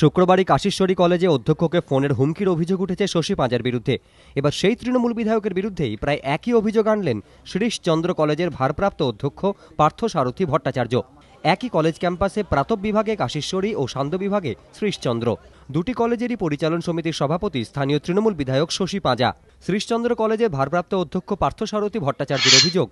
শুক্রবারই কাশীশ্বরী কলেজে অধ্যক্ষকে ফোনের হুমকির অভিযোগ উঠেছে শশী পাঁজার বিরুদ্ধে এবার সেই তৃণমূল বিধায়কের বিরুদ্ধেই প্রায় একই অভিযোগ আনলেন শ্রীশচন্দ্র কলেজের ভারপ্রাপ্ত অধ্যক্ষ পার্থ সারথী ভট্টাচার্য একই কলেজ ক্যাম্পাসে প্রাতব বিভাগে কাশীশ্বরী ও সান্ধ্য বিভাগে শ্রীশচন্দ্র দুটি কলেজেরই পরিচালন সমিতির সভাপতি স্থানীয় তৃণমূল বিধায়ক শশী পাঁজা শ্রীশচন্দ্র কলেজের ভারপ্রাপ্ত অধ্যক্ষ পার্থসারথী ভট্টাচার্যের অভিযোগ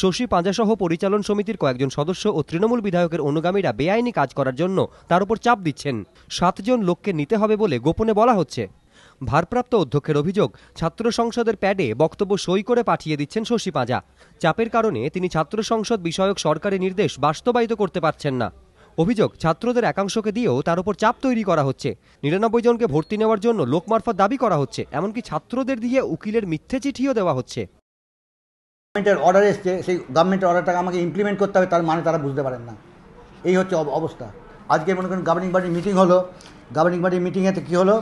শশী পাঁজাসহ পরিচালন সমিতির কয়েকজন সদস্য ও তৃণমূল বিধায়কের অনুগামীরা বেআইনি কাজ করার জন্য তার উপর চাপ দিচ্ছেন সাতজন লোককে নিতে হবে বলে গোপনে বলা হচ্ছে ভারপ্রাপ্ত অধ্যক্ষের অভিযোগ ছাত্র সংসদের প্যাডে বক্তব্য সই করে পাঠিয়ে দিচ্ছেন শশী পাঁজা চাপের কারণে তিনি ছাত্র সংসদ বিষয়ক সরকারি নির্দেশ বাস্তবায়িত করতে পারছেন না অভিযোগ ছাত্রদের একাংশকে দিয়েও তার উপর চাপ তৈরি করা হচ্ছে নিরানব্বই জনকে ভর্তি নেওয়ার জন্য লোকমারফত দাবি করা হচ্ছে এমনকি ছাত্রদের দিয়ে উকিলের মিথ্যে চিঠিও দেওয়া হচ্ছে গভর্নমেন্টের অর্ডার এসছে সেই গভর্নমেন্টের অর্ডারটাকে আমাকে ইমপ্লিমেন্ট করতে হবে তার মানে তারা বুঝতে পারেন না এই হচ্ছে অবস্থা আজকে মনে করেন গভর্নিং বডির মিটিং হলো গভর্নিং বডির মিটিংয়েতে কী হলো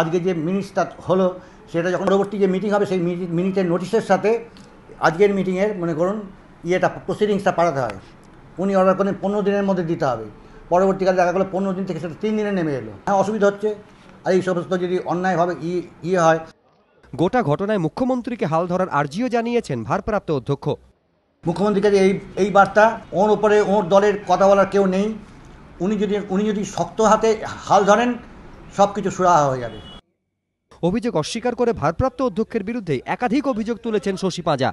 আজকে যে মিনিটসটা হলো সেটা যখন পরবর্তী যে মিটিং হবে সেই মিনিটের নোটিশের সাথে আজকের মিটিংয়ের মনে করুন ইয়েটা প্রসিডিংসটা পাঠাতে হয় উনি অর্ডার করেন পনেরো দিনের মধ্যে দিতে হবে পরবর্তীকালে দেখা গেলো পনেরো দিন থেকে সেটা তিন দিনে নেমে এলো হ্যাঁ অসুবিধা হচ্ছে আর এই সমস্ত যদি অন্যায়ভাবে ই ইয়ে হয় গোটা ঘটনায় মুখ্যমন্ত্রীকে হাল ধরার আর্জিও জানিয়েছেন ভারপ্রাপ্ত অধ্যক্ষ মুখ্যমন্ত্রীকে এই এই বার্তা ওর ওপরে ওর দলের কথা বলার কেউ নেই উনি যদি উনি যদি শক্ত হাতে হাল ধরেন সব কিছু সুরাহা হয়ে যাবে অভিযোগ অস্বীকার করে ভারপ্রাপ্ত অধ্যক্ষের বিরুদ্ধে একাধিক অভিযোগ তুলেছেন শশী পাজা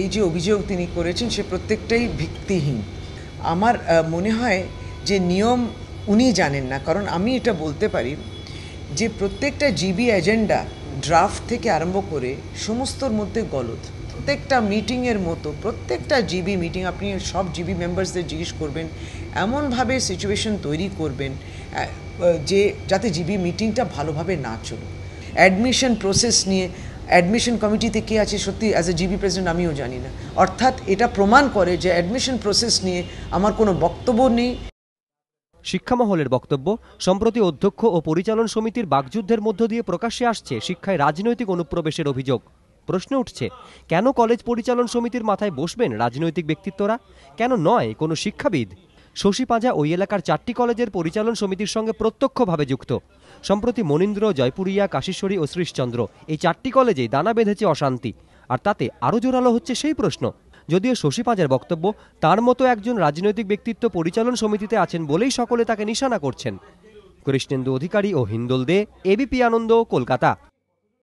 এই যে অভিযোগ তিনি করেছেন সে প্রত্যেকটাই ভিত্তিহীন আমার মনে হয় যে নিয়ম উনি জানেন না কারণ আমি এটা বলতে পারি যে প্রত্যেকটা জিবি এজেন্ডা ড্রাফট থেকে আরম্ভ করে সমস্তর মধ্যে গলত প্রত্যেকটা মিটিংয়ের মতো প্রত্যেকটা জিবি মিটিং আপনি সব জিবি মেম্বার্সদের জিজ্ঞেস করবেন এমনভাবে সিচুয়েশন তৈরি করবেন যে যাতে জিবি মিটিংটা ভালোভাবে না চলো অ্যাডমিশন প্রসেস নিয়ে অ্যাডমিশন কমিটিতে কে আছে সত্যি অ্যাজ এ জিবি প্রেসিডেন্ট আমিও জানি না অর্থাৎ এটা প্রমাণ করে যে অ্যাডমিশন প্রসেস নিয়ে আমার কোনো বক্তব্য নেই শিক্ষামহলের বক্তব্য সম্প্রতি অধ্যক্ষ ও পরিচালন সমিতির বাকযুদ্ধের মধ্য দিয়ে প্রকাশ্যে আসছে শিক্ষায় রাজনৈতিক অনুপ্রবেশের অভিযোগ প্রশ্ন উঠছে কেন কলেজ পরিচালন সমিতির মাথায় বসবেন রাজনৈতিক ব্যক্তিত্বরা কেন নয় কোনো শিক্ষাবিদ শশী পাঁজা ওই এলাকার চারটি কলেজের পরিচালন সমিতির সঙ্গে প্রত্যক্ষভাবে যুক্ত সম্প্রতি মনীন্দ্র জয়পুরিয়া কাশীশ্বরী ও শ্রীশচন্দ্র এই চারটি কলেজেই দানা বেঁধেছে অশান্তি আর তাতে আরও জোরালো হচ্ছে সেই প্রশ্ন যদিও শশী পাঁজার বক্তব্য তার মতো একজন রাজনৈতিক ব্যক্তিত্ব পরিচালন সমিতিতে আছেন বলেই সকলে তাকে নিশানা করছেন কৃষ্ণেন্দু অধিকারী ও হিন্দোল দে এবিপি আনন্দ কলকাতা